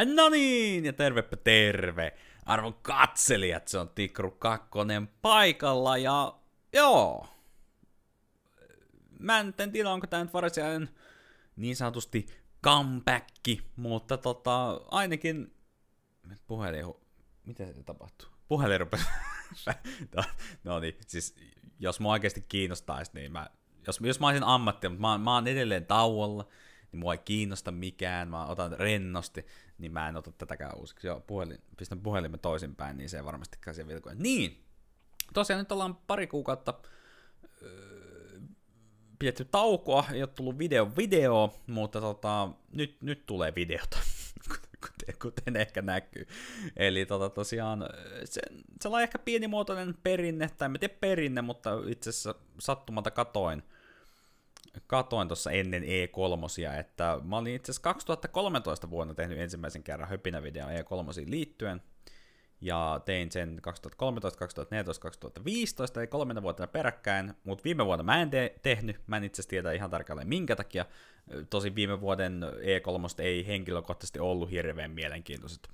Äh, no niin, ja tervepä terve. Arvon katselijat, se on Tikru Kakkonen paikalla ja joo. Mä en tiedä, onko tää nyt varsinainen niin sanotusti comeback, mutta tota, ainakin puhelin, mitä se tapahtuu? Puhelin rupesi, no-, no niin, siis jos mua oikeasti kiinnostaisi, niin mä, jos, jos mä olisin ammattia, mutta mä, mä oon edelleen tauolla, niin mua ei kiinnosta mikään, mä otan rennosti, niin mä en ota tätäkään uusiksi. Joo, puhelin, pistän puhelimen toisinpäin, niin se ei varmasti käsiä vilkoja. Niin, tosiaan nyt ollaan pari kuukautta öö, pidetty taukoa, ei ole tullut video video, mutta tota, nyt, nyt tulee videota, kuten, kuten, ehkä näkyy. Eli tota, tosiaan öö, se, sellainen ehkä pienimuotoinen perinne, tai en tiedä perinne, mutta itse asiassa sattumalta katoin – katoin tuossa ennen E3, että mä olin itse asiassa 2013 vuonna tehnyt ensimmäisen kerran höpinävideon E3 liittyen, ja tein sen 2013, 2014, 2015, eli kolmena vuotena peräkkäin, mutta viime vuonna mä en te- tehnyt, mä en itse asiassa tiedä ihan tarkalleen minkä takia, tosi viime vuoden E3 ei henkilökohtaisesti ollut hirveän mielenkiintoiset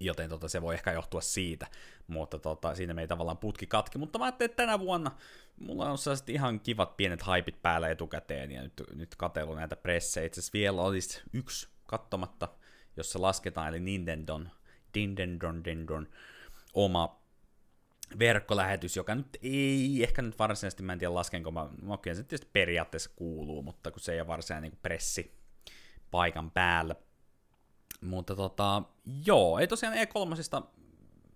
joten tota, se voi ehkä johtua siitä, mutta tota, siinä me ei tavallaan putki katki, mutta mä ajattelin, että tänä vuonna mulla on sellaiset ihan kivat pienet haipit päällä etukäteen, ja nyt, nyt katelu näitä pressejä, itse asiassa vielä olisi yksi kattomatta, jos se lasketaan, eli Nintendon, Dindendon, Dindon, oma verkkolähetys, joka nyt ei ehkä nyt varsinaisesti, mä en tiedä laskenko mä, no kyllä se tietysti periaatteessa kuuluu, mutta kun se ei ole varsinainen niin pressi paikan päällä mutta tota, joo, ei tosiaan E3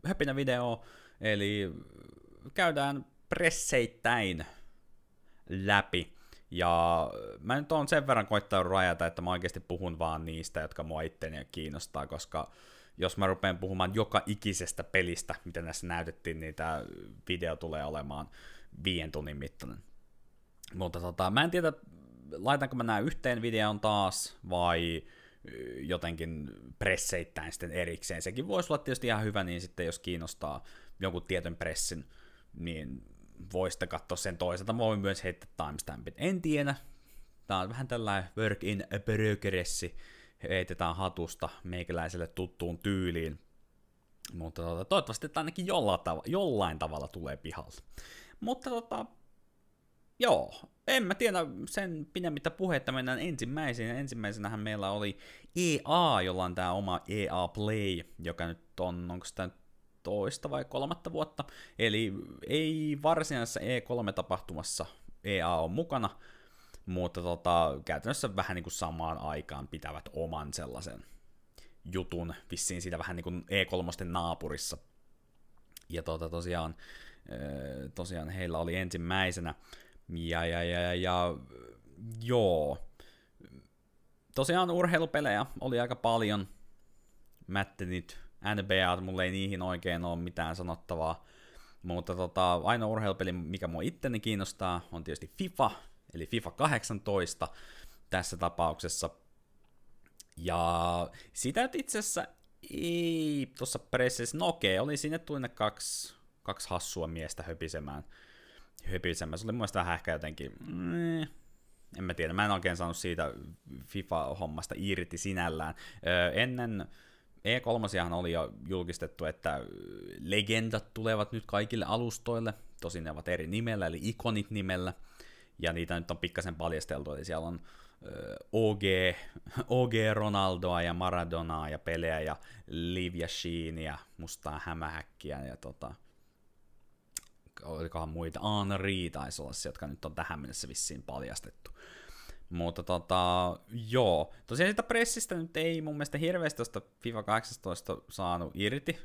höpinä video, eli käydään presseittäin läpi. Ja mä nyt oon sen verran koittanut rajata, että mä oikeasti puhun vaan niistä, jotka mua itteeni kiinnostaa, koska jos mä rupean puhumaan joka ikisestä pelistä, mitä näissä näytettiin, niin tämä video tulee olemaan viien tunnin mittainen. Mutta tota, mä en tiedä, laitanko mä nämä yhteen videon taas, vai jotenkin presseittäin sitten erikseen. Sekin voisi olla tietysti ihan hyvä, niin sitten jos kiinnostaa jonkun tietyn pressin, niin voi sitten katsoa sen toiselta. Voi myös heittää timestampit. En tiedä. Tämä on vähän tällainen work in progress. Heitetään hatusta meikäläiselle tuttuun tyyliin. Mutta tota, toivottavasti että ainakin jollain, jollain tavalla tulee pihalle. Mutta tota, joo, en mä tiedä sen pidemmittä puhetta, mennään ensimmäisenä Ensimmäisenähän meillä oli EA, jolla on tämä oma EA Play, joka nyt on, onko sitä toista vai kolmatta vuotta. Eli ei varsinaisessa E3-tapahtumassa EA on mukana, mutta tota, käytännössä vähän niin kuin samaan aikaan pitävät oman sellaisen jutun, vissiin siitä vähän niin kuin E3 naapurissa. Ja tota, tosiaan, tosiaan heillä oli ensimmäisenä ja, ja, ja, ja, joo. Tosiaan urheilupelejä oli aika paljon. Mättenit, NBA, mulle ei niihin oikein ole mitään sanottavaa. Mutta tota, ainoa urheilupeli, mikä mua itteni kiinnostaa, on tietysti FIFA, eli FIFA 18 tässä tapauksessa. Ja sitä nyt itse asiassa ei tuossa pressissä, no okei, oli sinne tuli ne kaksi, kaksi hassua miestä höpisemään hypisemään. Se oli mun vähän ehkä jotenkin, mm, en mä tiedä, mä en oikein saanut siitä FIFA-hommasta irti sinällään. Öö, ennen e 3 oli jo julkistettu, että legendat tulevat nyt kaikille alustoille, tosin ne ovat eri nimellä, eli ikonit nimellä, ja niitä nyt on pikkasen paljasteltu, eli siellä on OG, OG Ronaldoa ja Maradonaa ja pelejä ja Livia Sheenia, mustaa hämähäkkiä ja tota, olikohan muita, Anna Rii taisi olla se, jotka nyt on tähän mennessä vissiin paljastettu. Mutta tota, joo. Tosiaan sitä pressistä nyt ei mun mielestä hirveästi tuosta FIFA 18 saanut irti.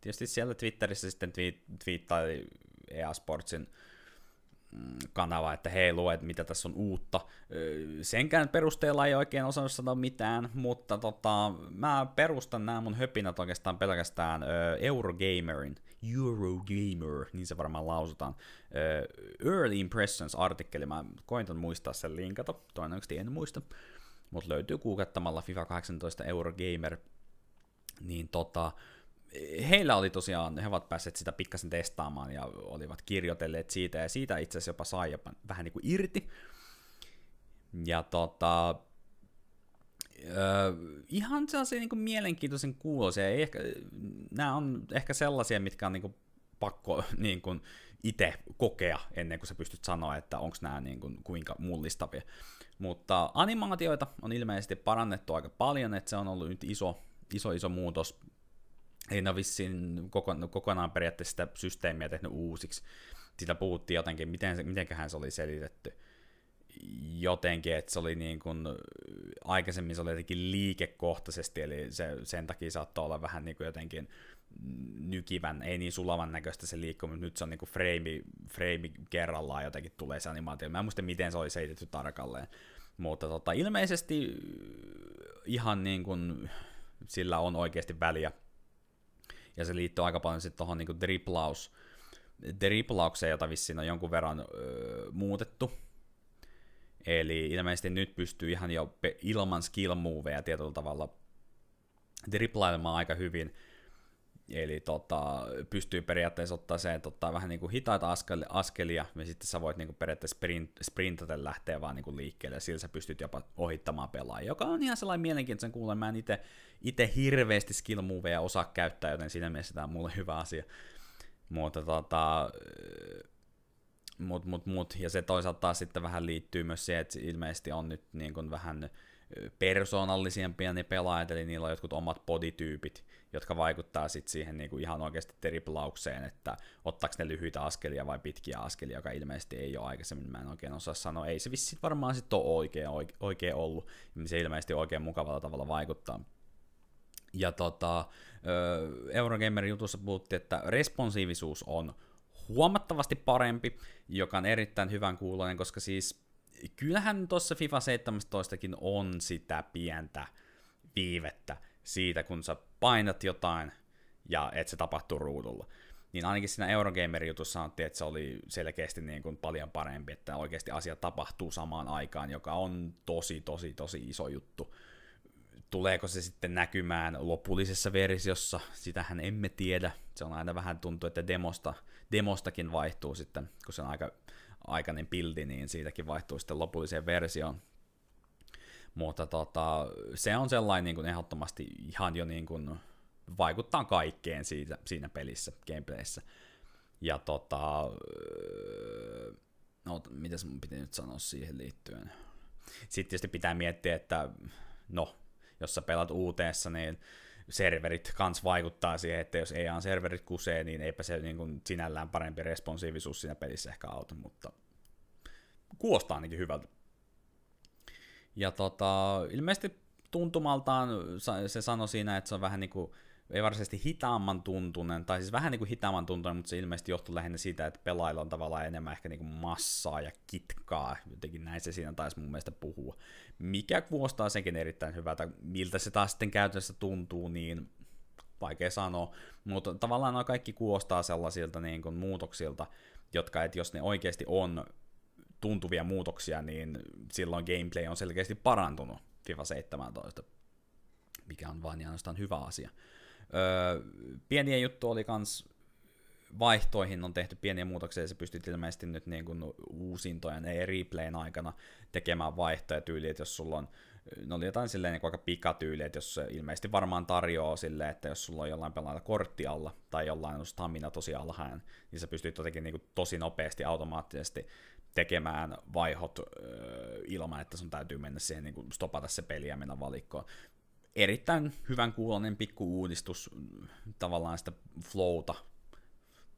Tietysti siellä Twitterissä sitten twi- twiittaili EA Sportsin mm, kanava, että hei luet, mitä tässä on uutta. Senkään perusteella ei oikein osannut sanoa mitään, mutta tota, mä perustan nämä mun höpinät oikeastaan pelkästään Eurogamerin Eurogamer, niin se varmaan lausutaan. Early Impressions-artikkeli, mä ton muistaa sen linkata, toivottavasti en muista, mutta löytyy kuukattamalla FIFA 18 Eurogamer, niin tota, heillä oli tosiaan, he ovat päässeet sitä pikkasen testaamaan ja olivat kirjoitelleet siitä, ja siitä itse asiassa jopa sai jopa vähän niin kuin irti. Ja tota, Äh, ihan sellaisia niin mielenkiintoisen kuuloisia. ehkä, nämä on ehkä sellaisia, mitkä on niin kuin, pakko niin kuin, itse kokea ennen kuin sä pystyt sanoa, että onko nämä niin kuin, kuinka mullistavia. Mutta animaatioita on ilmeisesti parannettu aika paljon, että se on ollut nyt iso, iso, iso muutos. Ei ne vissiin kokonaan, periaatteessa sitä systeemiä tehnyt uusiksi. Sitä puhuttiin jotenkin, miten, mitenköhän se oli selitetty jotenkin, että se oli niin kuin, aikaisemmin se oli jotenkin liikekohtaisesti, eli se, sen takia saattoi olla vähän niin kuin jotenkin nykivän, ei niin sulavan näköistä se liikkuu, mutta nyt se on niin kuin frame, frame kerrallaan jotenkin tulee se animaatio. Mä en muista, miten se oli seitetty tarkalleen. Mutta tota, ilmeisesti ihan niin kuin sillä on oikeasti väliä. Ja se liittyy aika paljon sitten tuohon niin driplaus, driplaukseen, jota vissiin on jonkun verran öö, muutettu Eli ilmeisesti nyt pystyy ihan jo ilman skill moveja tietyllä tavalla driplailemaan aika hyvin. Eli tota, pystyy periaatteessa ottaa se, että ottaa vähän niin kuin hitaita askelia, askelia ja sitten sä voit niin kuin periaatteessa sprint, sprintaten lähteä vaan niin kuin liikkeelle, ja sillä sä pystyt jopa ohittamaan pelaajia, joka on ihan sellainen mielenkiintoisen kuulen. Mä en itse ite hirveästi skill moveja osaa käyttää, joten siinä mielessä tämä on mulle hyvä asia. Mutta tota, mut, mut, mut. Ja se toisaalta sitten vähän liittyy myös siihen, että ilmeisesti on nyt niin kuin vähän persoonallisempia ne pelaajat, eli niillä on jotkut omat podityypit, jotka vaikuttaa sitten siihen niin kuin ihan oikeasti teriplaukseen, että ottaako ne lyhyitä askelia vai pitkiä askelia, joka ilmeisesti ei ole aikaisemmin, mä en oikein osaa sanoa. Ei se vissi varmaan sitten ole oikein, oikein ollut, niin se ilmeisesti oikein mukavalla tavalla vaikuttaa. Ja tota, Eurogamer-jutussa puhuttiin, että responsiivisuus on huomattavasti parempi, joka on erittäin hyvän kuuloinen, koska siis kyllähän tuossa FIFA 17kin on sitä pientä viivettä siitä, kun sä painat jotain ja että se tapahtuu ruudulla. Niin ainakin siinä Eurogamer-jutussa sanottiin, että se oli selkeästi niin kuin paljon parempi, että oikeasti asia tapahtuu samaan aikaan, joka on tosi, tosi, tosi iso juttu. Tuleeko se sitten näkymään lopullisessa versiossa, sitähän emme tiedä. Se on aina vähän tuntuu, että demosta demostakin vaihtuu sitten, kun se on aika aikainen pildi, niin siitäkin vaihtuu sitten lopulliseen versioon. Mutta tota, se on sellainen niin kuin ehdottomasti ihan jo niin kuin, vaikuttaa kaikkeen siitä, siinä pelissä, gameplayissä. Ja tota, no, mitäs mun piti nyt sanoa siihen liittyen? Sitten tietysti pitää miettiä, että no, jos sä pelat uuteessa, niin serverit kans vaikuttaa siihen, että jos ei serverit kusee, niin eipä se niin kuin sinällään parempi responsiivisuus siinä pelissä ehkä auta, mutta kuulostaa ainakin hyvältä. Ja tota, ilmeisesti tuntumaltaan se sanoi siinä, että se on vähän niin kuin ei varsinaisesti hitaamman tuntunen, tai siis vähän niin kuin hitaamman tuntunen, mutta se ilmeisesti johtuu lähinnä siitä, että pelailla on tavallaan enemmän ehkä niin kuin massaa ja kitkaa, jotenkin näin se siinä taisi mun mielestä puhua. Mikä kuostaa senkin erittäin hyvältä, miltä se taas sitten käytännössä tuntuu, niin vaikea sanoa, mutta tavallaan nämä kaikki kuostaa sellaisilta niin kuin muutoksilta, jotka, että jos ne oikeasti on tuntuvia muutoksia, niin silloin gameplay on selkeästi parantunut FIFA 17, mikä on vain ja ainoastaan hyvä asia. Öö, pieniä juttuja oli kans vaihtoihin on tehty pieniä muutoksia, ja se pystyt ilmeisesti nyt niin kuin uusintojen, ei replayn aikana tekemään vaihtoja tyyliä, että jos sulla on ne oli jotain silleen niin aika pikatyyliä, että jos se ilmeisesti varmaan tarjoaa silleen, että jos sulla on jollain pelaajalla kortti alla tai jollain on stamina tosi alhainen, niin sä pystyt jotenkin niin kuin tosi nopeasti automaattisesti tekemään vaihot öö, ilman, että sun täytyy mennä siihen niin kuin stopata se peli ja mennä valikkoon erittäin hyvän kuulonen pikku uudistus mm, tavallaan sitä flowta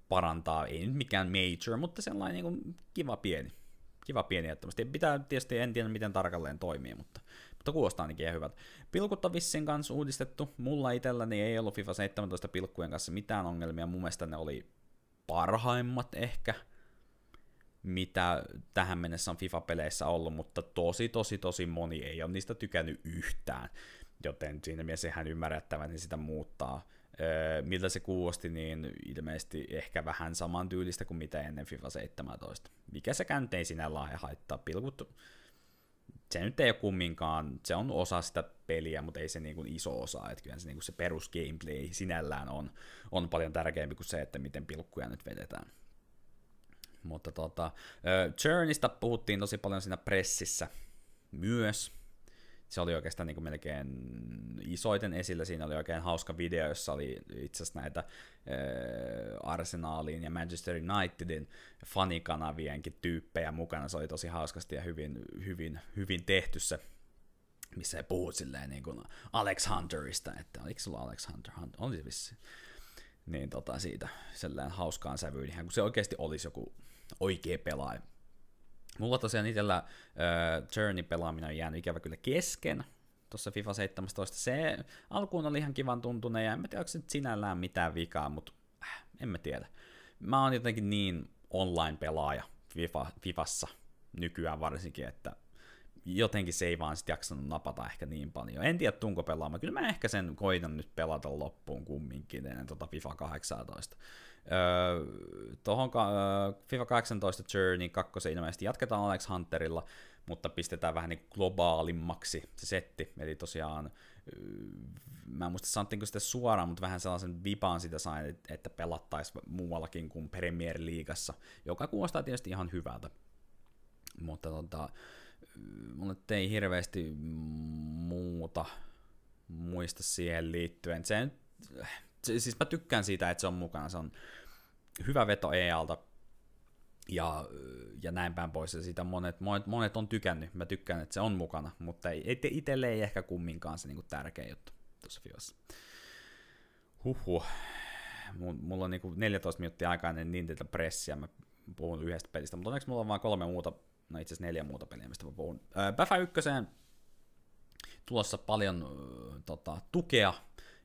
parantaa, ei nyt mikään major, mutta sellainen niin kuin kiva pieni, kiva pieni jättämästi. Pitää tietysti, en tiedä miten tarkalleen toimii, mutta, mutta kuulostaa ainakin ihan hyvältä. Pilkut on vissiin kanssa uudistettu, mulla itselläni ei ollut FIFA 17 pilkkujen kanssa mitään ongelmia, mun mielestä ne oli parhaimmat ehkä, mitä tähän mennessä on FIFA-peleissä ollut, mutta tosi tosi tosi moni ei ole niistä tykännyt yhtään joten siinä mielessä ihan ymmärrettävä, niin sitä muuttaa. Öö, miltä se kuulosti, niin ilmeisesti ehkä vähän samantyylistä kuin mitä ennen FIFA 17. Mikä sekään ei sinä ei haittaa. Pilkut, se nyt ei ole kumminkaan, se on osa sitä peliä, mutta ei se niin kuin iso osa. Että kyllä se, niin kuin se perus gameplay sinällään on, on paljon tärkeämpi kuin se, että miten pilkkuja nyt vedetään. Mutta tota, Journeysta puhuttiin tosi paljon siinä pressissä myös, se oli oikeastaan niin kuin melkein isoiten esillä. Siinä oli oikein hauska video, jossa oli itse asiassa näitä äh, Arsenalin ja Manchester Unitedin fanikanavienkin tyyppejä mukana. Se oli tosi hauskasti ja hyvin, hyvin, hyvin tehty se missä ei puhu silleen niin kuin Alex Hunterista, että oliko sulla Alex Hunter, Hunter oli se vissi. Niin tota siitä sellainen hauskaan sävyyn, ihan kun se oikeasti olisi joku oikea pelaaja. Mulla tosiaan itsellä uh, Journey-pelaaminen on jäänyt ikävä kyllä kesken, tuossa FIFA 17. Se alkuun oli ihan kivan tuntunut ja en mä tiedä, onko se nyt sinällään mitään vikaa, mutta äh, en mä tiedä. Mä oon jotenkin niin online-pelaaja FIFA, FIFassa nykyään varsinkin, että jotenkin se ei vaan sit jaksanut napata ehkä niin paljon. En tiedä, tunko pelaamaan. Kyllä mä ehkä sen koitan nyt pelata loppuun kumminkin ennen tota FIFA 18. Tuohon FIFA 18 Journey 2 ilmeisesti jatketaan Alex Hunterilla, mutta pistetään vähän niin globaalimmaksi se setti. Eli tosiaan, mä en muista sanottiinko sitä suoraan, mutta vähän sellaisen vipaan sitä sain, että pelattaisiin muuallakin kuin Premier Leagueassa. joka kuulostaa tietysti ihan hyvältä. Mutta tota, mulle ei hirveästi muuta muista siihen liittyen. Se nyt, siis mä tykkään siitä, että se on mukana. Se on hyvä veto EA-alta ja, ja näin päin pois. Ja siitä monet, monet, monet on tykännyt. Mä tykkään, että se on mukana, mutta itselle ei ehkä kumminkaan se niinku tärkeä juttu tuossa FIOssa. Huhhuh. Mulla on niinku 14 minuuttia aikaa ennen tätä Pressia. Mä puhun yhdestä pelistä, mutta onneksi mulla on vain kolme muuta, no itse asiassa neljä muuta peliä, mistä mä puhun. Päfä ykköseen tulossa paljon tota, tukea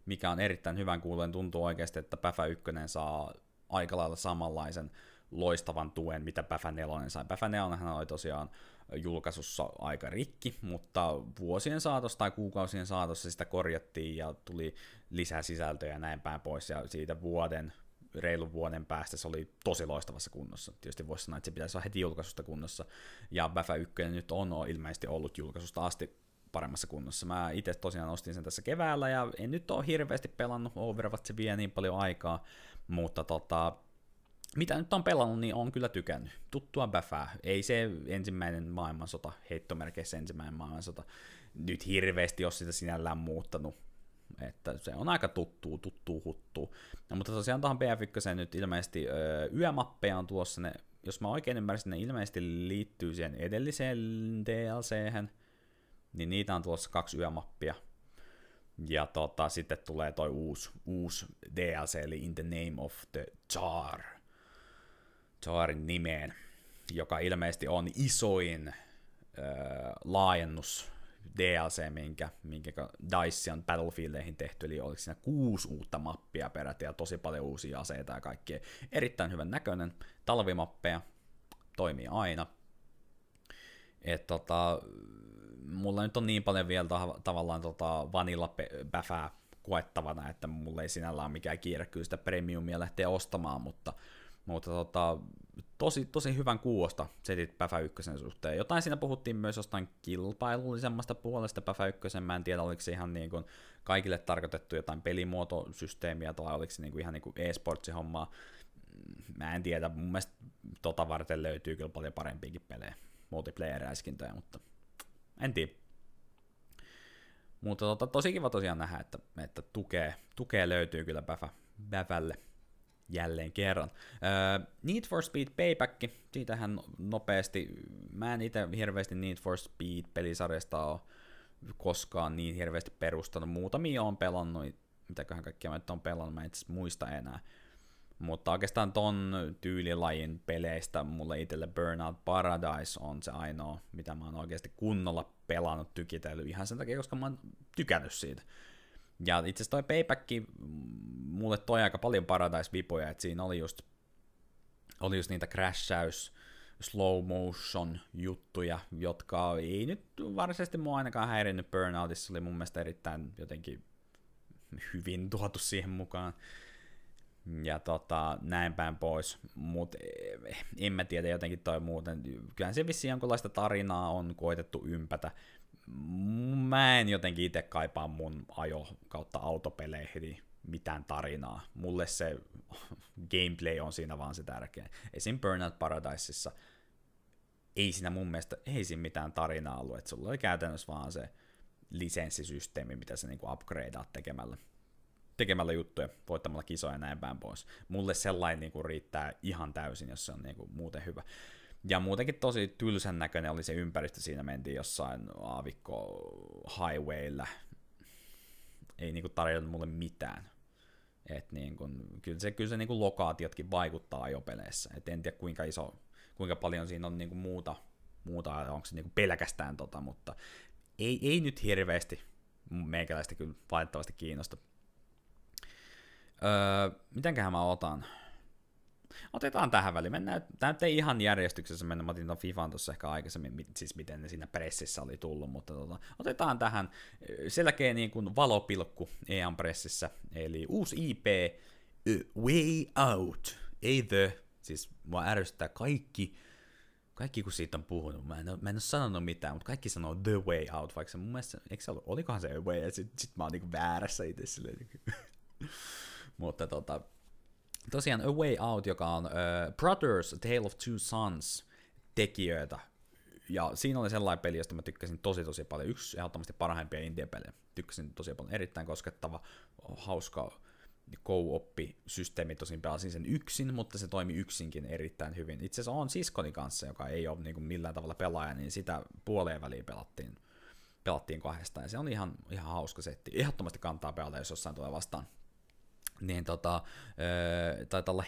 mikä on erittäin hyvän kuulen. Tuntuu oikeasti, että Päfä 1 saa aika lailla samanlaisen loistavan tuen, mitä Päfä 4 sai. Päfä 4 oli tosiaan julkaisussa aika rikki, mutta vuosien saatossa tai kuukausien saatossa sitä korjattiin ja tuli lisää sisältöjä ja näin päin pois, ja siitä vuoden reilun vuoden päästä se oli tosi loistavassa kunnossa. Tietysti voisi sanoa, että se pitäisi olla heti julkaisusta kunnossa, ja Bäfä 1 nyt on ilmeisesti ollut julkaisusta asti paremmassa kunnossa. Mä itse tosiaan ostin sen tässä keväällä ja en nyt ole hirveästi pelannut, Overwatch se vie niin paljon aikaa, mutta tota, mitä nyt on pelannut, niin on kyllä tykännyt. Tuttua bäfää. Ei se ensimmäinen maailmansota, heittomerkeissä ensimmäinen maailmansota, nyt hirveästi ole sitä sinällään muuttanut. Että se on aika tuttuu, tuttuu huttu. No, mutta tosiaan tähän BF1 nyt ilmeisesti öö, yömappeja on tuossa ne, jos mä oikein ymmärsin, ne ilmeisesti liittyy siihen edelliseen dlc niin niitä on tulossa kaksi yömappia. Ja tota, sitten tulee toi uusi, uusi DLC, eli In the Name of the Jar. Jarin nimeen, joka ilmeisesti on isoin öö, laajennus DLC, minkä, minkä DICE on Battlefieldeihin tehty, eli oliko siinä kuusi uutta mappia peräti ja tosi paljon uusia aseita ja kaikkea. Erittäin hyvän näköinen, talvimappeja, toimii aina. Et tota, mulla nyt on niin paljon vielä tav- tavallaan tota vanilla-päfää koettavana, että mulla ei sinällään ole mikään kiire kyllä sitä premiumia lähteä ostamaan, mutta, mutta tota, tosi, tosi hyvän kuosta setit Päfä 1 suhteen. Jotain siinä puhuttiin myös jostain kilpailullisemmasta puolesta Päfä 1, mä en tiedä oliko se ihan niin kuin kaikille tarkoitettu jotain pelimuotosysteemiä tai oliko se niin kuin ihan niin kuin e-sportsi hommaa. Mä en tiedä, mun mielestä tota varten löytyy kyllä paljon parempiakin pelejä, multiplayer-räiskintöjä, mutta en tiedä. Mutta tota, tosi kiva tosiaan nähdä, että, että tukea, tukea löytyy kyllä Bäfä, Bäfälle jälleen kerran. Uh, Need for Speed Payback, siitähän no-, nopeasti, mä en itse hirveästi Need for Speed pelisarjasta ole koskaan niin hirveästi perustanut. Muutamia on pelannut, mitäköhän kaikkia mä nyt on pelannut, mä en muista enää. Mutta oikeastaan ton tyylilajin peleistä mulle itselle Burnout Paradise on se ainoa, mitä mä oon oikeasti kunnolla pelannut tykitellyt ihan sen takia, koska mä oon tykännyt siitä. Ja itse asiassa toi Payback mm, mulle toi aika paljon Paradise-vipoja, että siinä oli just, oli just niitä crashäys, slow motion juttuja, jotka ei nyt varsinaisesti mua ainakaan häirinnyt Burnoutissa, oli mun mielestä erittäin jotenkin hyvin tuotu siihen mukaan ja tota, näin päin pois, mutta eh, en mä tiedä jotenkin toi muuten, kyllähän se vissiin jonkunlaista tarinaa on koitettu ympätä, mä en jotenkin itse kaipaa mun ajo kautta autopeleihin mitään tarinaa. Mulle se gameplay on siinä vaan se tärkeä. Esim. Burnout Paradiseissa ei siinä mun mielestä, ei siinä mitään tarinaa ollut, että sulla oli käytännössä vaan se lisenssisysteemi, mitä sä niinku upgradeat tekemällä tekemällä juttuja, voittamalla kisoja ja näin päin pois. Mulle sellainen niin kuin, riittää ihan täysin, jos se on niin kuin, muuten hyvä. Ja muutenkin tosi tylsän näköinen oli se ympäristö, siinä mentiin jossain aavikko highwaylla. Ei niinku tarjonnut mulle mitään. Et niin kuin, kyllä se, kyllä se niin kuin lokaatiotkin vaikuttaa peleissä. Et en tiedä kuinka iso, kuinka paljon siinä on niin kuin muuta, muuta onko se niin kuin pelkästään tota, mutta ei, ei nyt hirveästi meikäläistä kyllä valitettavasti kiinnosta. Öö, mitenköhän mä otan? Otetaan tähän väliin. Mennään, tämä nyt ei ihan järjestyksessä mennä. Mä otin ton Fifan tuossa ehkä aikaisemmin, siis miten ne siinä pressissä oli tullut, mutta tota, otetaan tähän selkeä niin kuin valopilkku EAN pressissä. Eli uusi IP, Way Out, ei The, siis mua ärsyttää kaikki, kaikki kun siitä on puhunut, mä en, mä en ole sanonut mitään, mutta kaikki sanoo The Way Out, vaikka se mun mielestä, eikö se ollut, olikohan se Way, ja sit, sit mä oon niinku väärässä itse silleen. Niinku. Mutta tota, tosiaan A Way Out, joka on uh, Brothers, Tale of Two Sons tekijöitä. Ja siinä oli sellainen peli, josta mä tykkäsin tosi tosi paljon. Yksi ehdottomasti parhaimpia indie-pelejä. Tykkäsin tosi paljon. Erittäin koskettava, hauska co oppi systeemi Tosin pelasin sen yksin, mutta se toimi yksinkin erittäin hyvin. Itse asiassa on siskoni kanssa, joka ei ole niin kuin millään tavalla pelaaja, niin sitä puoleen väliin pelattiin pelattiin kahdesta, ja se on ihan, ihan hauska setti. Ehdottomasti kantaa pelata, jos jossain tulee vastaan niin tota, taitaa olla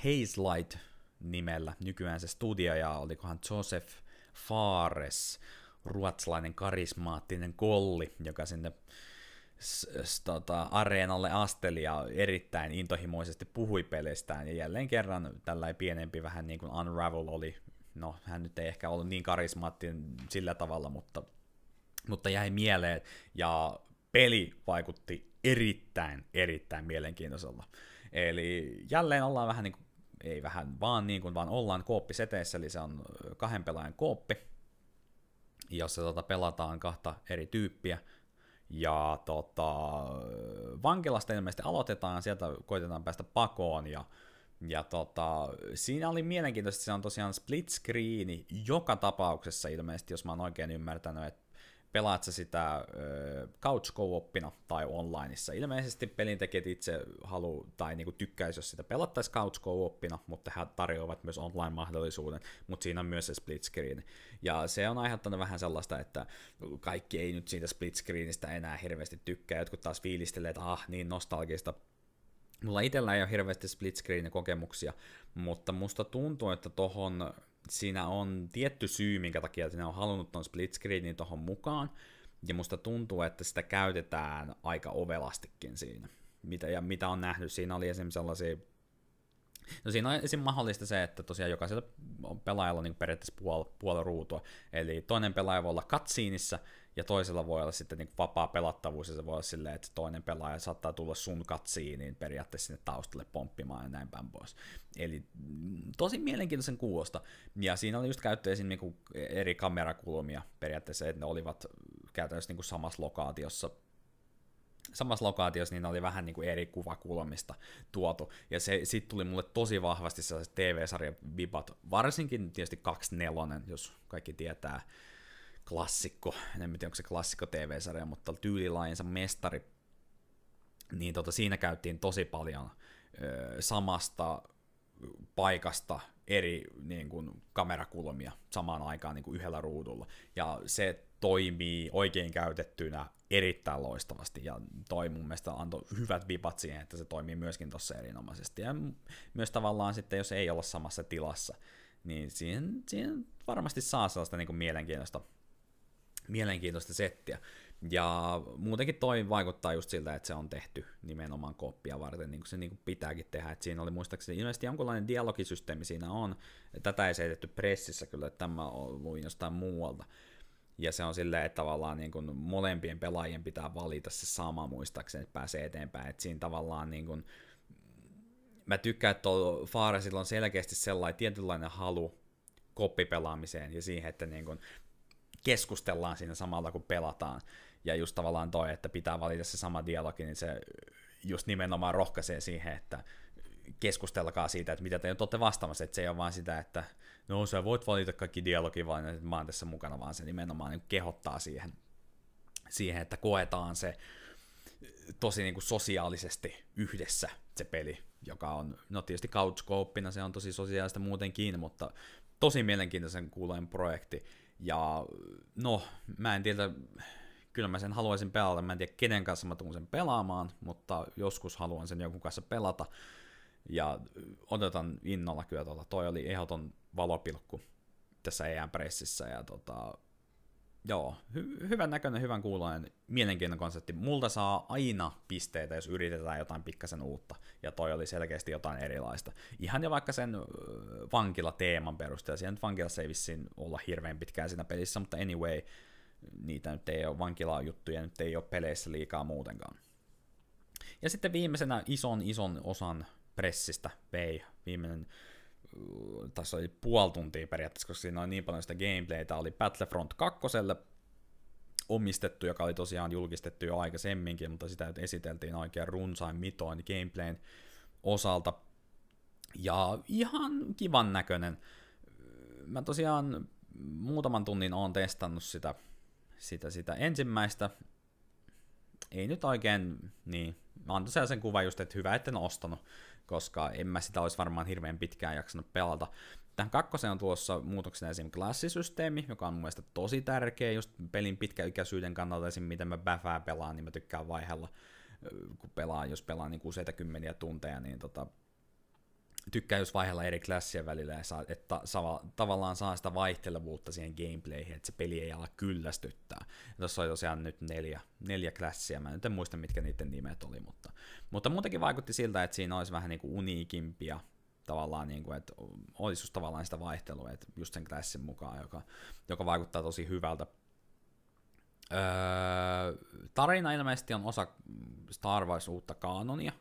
Light nimellä nykyään se studio, ja olikohan Joseph Fares, ruotsalainen karismaattinen kolli, joka sinne s- s- tota, areenalle asteli ja erittäin intohimoisesti puhui peleistään. Ja jälleen kerran tällainen pienempi vähän niin kuin Unravel oli, no hän nyt ei ehkä ollut niin karismaattinen sillä tavalla, mutta, mutta jäi mieleen. Ja peli vaikutti erittäin, erittäin mielenkiintoiselta. Eli jälleen ollaan vähän niin kuin, ei vähän, vaan niin kuin, vaan ollaan kooppiseteissä, eli se on kahden pelaajan kooppi, jossa tota, pelataan kahta eri tyyppiä, ja tota, vankilasta ilmeisesti aloitetaan, sieltä koitetaan päästä pakoon, ja ja tota, siinä oli mielenkiintoista, se on tosiaan split screeni joka tapauksessa ilmeisesti, jos mä oon oikein ymmärtänyt, että pelaat sä sitä äh, couch co-oppina tai onlineissa. Ilmeisesti pelintekijät itse halu tai niinku tykkäisi, jos sitä pelattaisi couch co-oppina, mutta he tarjoavat myös online-mahdollisuuden, mutta siinä on myös se split screen. Ja se on aiheuttanut vähän sellaista, että kaikki ei nyt siitä split screenistä enää hirveästi tykkää, jotkut taas fiilistelee, että ah, niin nostalgista Mulla itsellä ei ole hirveästi split screen kokemuksia, mutta musta tuntuu, että tohon siinä on tietty syy, minkä takia sinä on halunnut ton split screenin tuohon mukaan, ja musta tuntuu, että sitä käytetään aika ovelastikin siinä. Mitä, ja mitä on nähnyt, siinä oli esimerkiksi sellaisia No siinä on esim. mahdollista se, että tosiaan jokaisella pelaajalla on niin periaatteessa puoli, puol ruutua. Eli toinen pelaaja voi olla katsiinissa ja toisella voi olla sitten niin vapaa pelattavuus, ja se voi olla silleen, että toinen pelaaja saattaa tulla sun katsiiniin periaatteessa sinne taustalle pomppimaan ja näin päin pois. Eli mm, tosi mielenkiintoisen kuulosta. Ja siinä oli just käytetty esim. Niin eri kamerakulmia periaatteessa, että ne olivat käytännössä niin samassa lokaatiossa samassa lokaatiossa niin oli vähän niin kuin eri kuvakulmista tuotu, ja se, sitten tuli mulle tosi vahvasti sellaiset TV-sarjan vibat, varsinkin tietysti 24, jos kaikki tietää, klassikko, en tiedä onko se klassikko TV-sarja, mutta tyylilajinsa mestari, niin tota, siinä käyttiin tosi paljon ö, samasta paikasta eri niin kuin, kamerakulmia samaan aikaan niin kuin yhdellä ruudulla. Ja se toimii oikein käytettynä erittäin loistavasti ja toi mun mielestä antoi hyvät vipat siihen, että se toimii myöskin tuossa erinomaisesti. Ja myös tavallaan sitten, jos ei olla samassa tilassa, niin siihen, siihen varmasti saa sellaista niin kuin mielenkiintoista, mielenkiintoista settiä. Ja muutenkin toi vaikuttaa just siltä, että se on tehty nimenomaan koppia varten, niin kuin se niin kuin pitääkin tehdä. Et siinä oli muistaakseni ilmeisesti jonkunlainen dialogisysteemi siinä on. Tätä ei seitetty pressissä kyllä, että tämä luin jostain muualta. Ja se on silleen, että tavallaan niin kuin molempien pelaajien pitää valita se sama muistaakseni, että pääsee eteenpäin. Että siinä tavallaan niin kuin, mä tykkään, että Faaresilla on selkeästi sellainen tietynlainen halu koppipelaamiseen ja siihen, että niin kuin keskustellaan siinä samalla kun pelataan. Ja just tavallaan toi, että pitää valita se sama dialogi, niin se just nimenomaan rohkaisee siihen, että keskustellaan siitä, että mitä te nyt olette vastaamassa, että se ei ole vaan sitä, että no sä voit valita kaikki dialogi, vaan että mä oon tässä mukana, vaan se nimenomaan niin kehottaa siihen, siihen, että koetaan se tosi niin kuin sosiaalisesti yhdessä se peli, joka on, no tietysti couchcooppina se on tosi sosiaalista muutenkin, mutta tosi mielenkiintoisen kuuloinen projekti, ja no, mä en tiedä, kyllä mä sen haluaisin pelata, mä en tiedä kenen kanssa mä tuun sen pelaamaan, mutta joskus haluan sen jonkun kanssa pelata, ja odotan innolla kyllä, tota, toi oli ehdoton valopilkku tässä em pressissä ja tota, joo, hy- hyvän näköinen, hyvän kuuloinen, mielenkiintoinen konsepti. Multa saa aina pisteitä, jos yritetään jotain pikkasen uutta, ja toi oli selkeästi jotain erilaista. Ihan jo vaikka sen vankilateeman perusteella, siellä nyt vankilassa ei vissiin olla hirveän pitkään siinä pelissä, mutta anyway, niitä nyt ei ole juttuja, nyt ei ole peleissä liikaa muutenkaan. Ja sitten viimeisenä ison ison osan pressistä vei viimeinen uh, tässä oli puoli tuntia periaatteessa, koska siinä oli niin paljon sitä gameplaytä, oli Battlefront 2 omistettu, joka oli tosiaan julkistettu jo aikaisemminkin, mutta sitä nyt esiteltiin oikein runsain mitoin gameplayn osalta. Ja ihan kivan näköinen. Mä tosiaan muutaman tunnin oon testannut sitä, sitä, sitä ensimmäistä ei nyt oikein, niin, mä antoi sellaisen kuvan just, että hyvä, etten ostanut, koska en mä sitä olisi varmaan hirveän pitkään jaksanut pelata. Tähän kakkoseen on tuossa muutoksena esim. klassisysteemi, joka on mun mielestä tosi tärkeä just pelin pitkäikäisyyden kannalta, esim. miten mä bäfää pelaan, niin mä tykkään vaihella, kun pelaan, jos pelaan niin useita kymmeniä tunteja, niin tota, tykkää just vaihella eri klassien välillä, ja saa, että saa, tavallaan saa sitä vaihtelevuutta siihen gameplayhin, että se peli ei ala kyllästyttää. Ja tossa oli tosiaan nyt neljä, neljä klassia, mä nyt en muista mitkä niiden nimet oli, mutta, mutta muutenkin vaikutti siltä, että siinä olisi vähän niinku kuin uniikimpia tavallaan, niin kuin, että olisi just tavallaan sitä vaihtelua, että just sen klassin mukaan, joka, joka vaikuttaa tosi hyvältä. Öö, tarina ilmeisesti on osa Star Wars uutta kaanonia,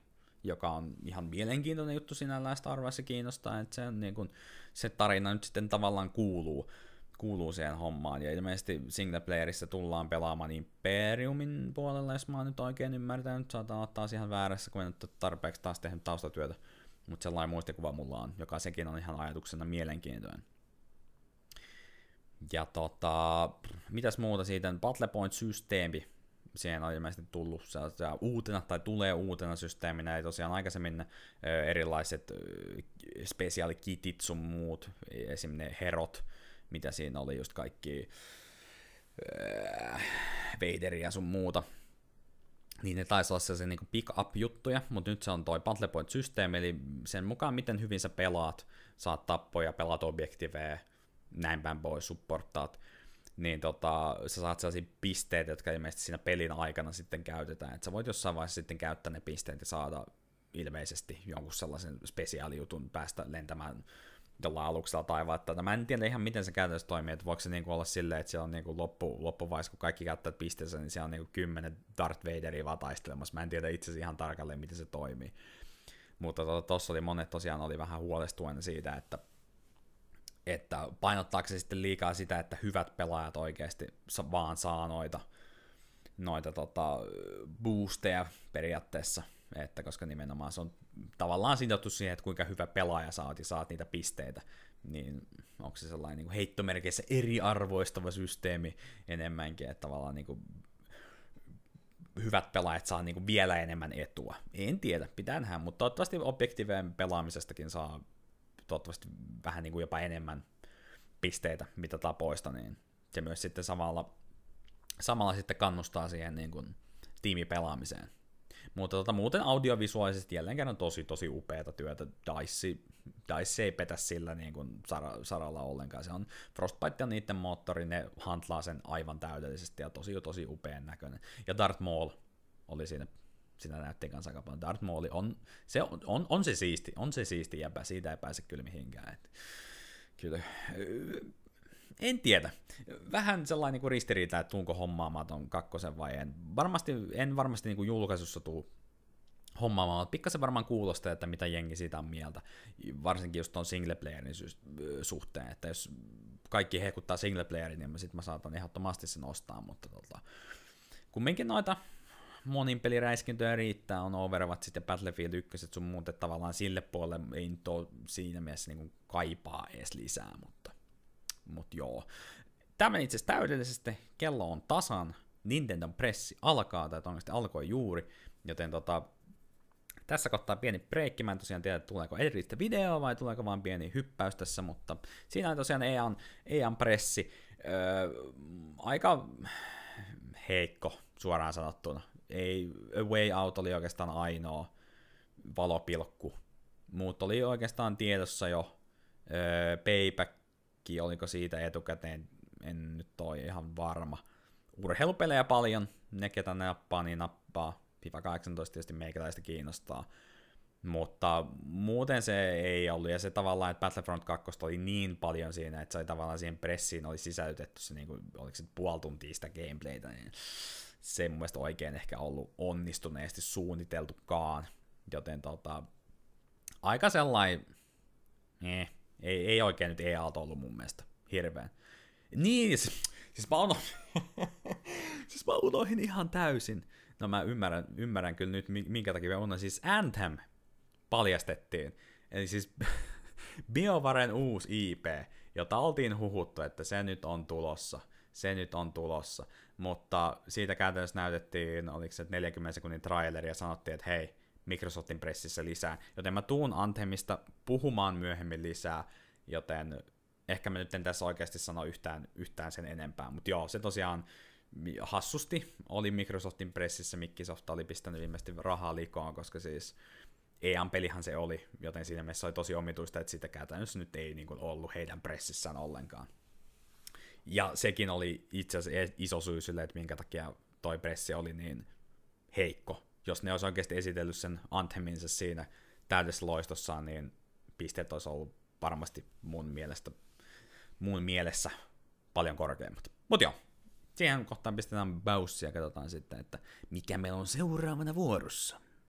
joka on ihan mielenkiintoinen juttu sinällään Star Warsia kiinnostaa, että se, niin kuin, se tarina nyt sitten tavallaan kuuluu, kuuluu siihen hommaan, ja ilmeisesti playerissa tullaan pelaamaan Imperiumin puolella, jos mä oon nyt oikein ymmärtänyt, saattaa olla taas ihan väärässä, kun en ole tarpeeksi taas tehnyt taustatyötä, mutta sellainen muistikuva mulla on, joka sekin on ihan ajatuksena mielenkiintoinen. Ja tota, mitäs muuta siitä, Battle Point-systeemi siihen on ilmeisesti tullut se, se uutena tai tulee uutena systeeminä, ja tosiaan aikaisemmin ö, erilaiset spesiaalikitit sun muut, esim. ne herot, mitä siinä oli just kaikki ja sun muuta, niin ne taisi olla sellaisia niin pick-up-juttuja, mutta nyt se on toi Battle Point-systeemi, eli sen mukaan miten hyvin sä pelaat, saat tappoja, pelaat objektiveja, näin päin pois, supportaat, niin tota, sä saat sellaisia pisteitä, jotka ilmeisesti siinä pelin aikana sitten käytetään. että sä voit jossain vaiheessa sitten käyttää ne pisteet ja saada ilmeisesti jonkun sellaisen spesiaalijutun päästä lentämään jollain aluksella vaikka. Mä en tiedä ihan miten se käytännössä toimii, että voiko se niinku olla silleen, että siellä on niinku loppu, loppuvaiheessa, kun kaikki käyttää pisteensä, niin siellä on niinku kymmenen Darth Vaderia vaan taistelemassa. Mä en tiedä itse ihan tarkalleen, miten se toimii. Mutta tuossa tota, oli monet tosiaan oli vähän huolestuneita siitä, että että painottaako se sitten liikaa sitä, että hyvät pelaajat oikeasti vaan saa noita, noita tota, boosteja periaatteessa, että koska nimenomaan se on tavallaan sidottu siihen, että kuinka hyvä pelaaja saat ja saat niitä pisteitä, niin onko se sellainen niin kuin heittomerkeissä eriarvoistava systeemi enemmänkin, että tavallaan niin kuin hyvät pelaajat saa niin kuin vielä enemmän etua. En tiedä, pitää nähdä, mutta toivottavasti objektiiveen pelaamisestakin saa toivottavasti vähän niin kuin jopa enemmän pisteitä mitä tapoista, niin se myös sitten samalla, samalla sitten kannustaa siihen niin kuin tiimipelaamiseen. Mutta tota, muuten audiovisuaalisesti jälleen kerran tosi tosi upeata työtä. Dice, Dice ei petä sillä niin kuin saralla ollenkaan. Se on Frostbite ja niiden moottori, ne hantlaa sen aivan täydellisesti ja tosi tosi upean näköinen. Ja Darth Maul oli siinä sitä näytti kanssa aika paljon. Darth Maul on, se on, on, on, se siisti, on se siisti jäpä, siitä ei pääse kyllä mihinkään. Et, kyllä. En tiedä. Vähän sellainen niin ristiriita, että tuunko hommaamaton kakkosen vai en. Varmasti, en varmasti niin kuin julkaisussa tuu hommaamaan, mutta pikkasen varmaan kuulostaa, että mitä jengi siitä on mieltä, varsinkin just tuon singleplayerin suhteen, että jos kaikki hehkuttaa singleplayerin, niin sitten mä saatan ehdottomasti sen ostaa, mutta tota, kumminkin noita peliräiskintöjä riittää, on Overwatch ja Battlefield 1 sun muut, että tavallaan sille puolelle ei nyt ole siinä mielessä niin kuin kaipaa edes lisää, mutta, mutta joo. Tämä itse asiassa täydellisesti, kello on tasan, Nintendo pressi alkaa, tai toivottavasti alkoi juuri, joten tota, tässä kohtaa pieni breikki, mä en tosiaan tiedä, tuleeko erillistä videoa vai tuleeko vaan pieni hyppäys tässä, mutta siinä on tosiaan EAN, EAN pressi, öö, aika heikko suoraan sanottuna ei, A Way Out oli oikeastaan ainoa valopilkku. Muut oli oikeastaan tiedossa jo. Öö, Payback, oliko siitä etukäteen, en nyt ole ihan varma. Urheilupelejä paljon, ne ketä ne nappaa, niin nappaa. FIFA 18 tietysti meikäläistä kiinnostaa. Mutta muuten se ei ollut, ja se tavallaan, että Battlefront 2 oli niin paljon siinä, että se oli tavallaan siihen pressiin oli sisällytetty se, niin kuin, oliko se puoli tuntia sitä gameplaytä, niin se mun mielestä oikein ehkä ollut onnistuneesti suunniteltukaan. Joten tota, aika sellainen, eh, ei, ei oikein nyt EA ollut mun mielestä hirveän. Niin, siis, siis mä unohdin, siis mä ihan täysin. No mä ymmärrän, ymmärrän kyllä nyt, minkä takia mä unohdin. Siis Anthem paljastettiin. Eli siis BioVaren uusi IP, jota oltiin huhuttu, että se nyt on tulossa – se nyt on tulossa. Mutta siitä käytännössä näytettiin, oliko se 40 sekunnin traileri ja sanottiin, että hei, Microsoftin pressissä lisää. Joten mä tuun Anthemista puhumaan myöhemmin lisää, joten ehkä mä nyt en tässä oikeasti sano yhtään, yhtään sen enempää. Mutta joo, se tosiaan hassusti oli Microsoftin pressissä, Microsoft oli pistänyt ilmeisesti rahaa likoon, koska siis EAN-pelihan se oli, joten siinä mielessä oli tosi omituista, että sitä käytännössä nyt ei niin kuin, ollut heidän pressissään ollenkaan. Ja sekin oli itse asiassa e- iso syy sille, että minkä takia toi pressi oli niin heikko. Jos ne olisi oikeasti esitellyt sen antheminsa siinä täydessä loistossaan, niin pisteet olisi ollut varmasti mun, mielestä, mun mielessä paljon korkeammat. Mutta joo, siihen kohtaan pistetään baussia ja katsotaan sitten, että mikä meillä on seuraavana vuorossa.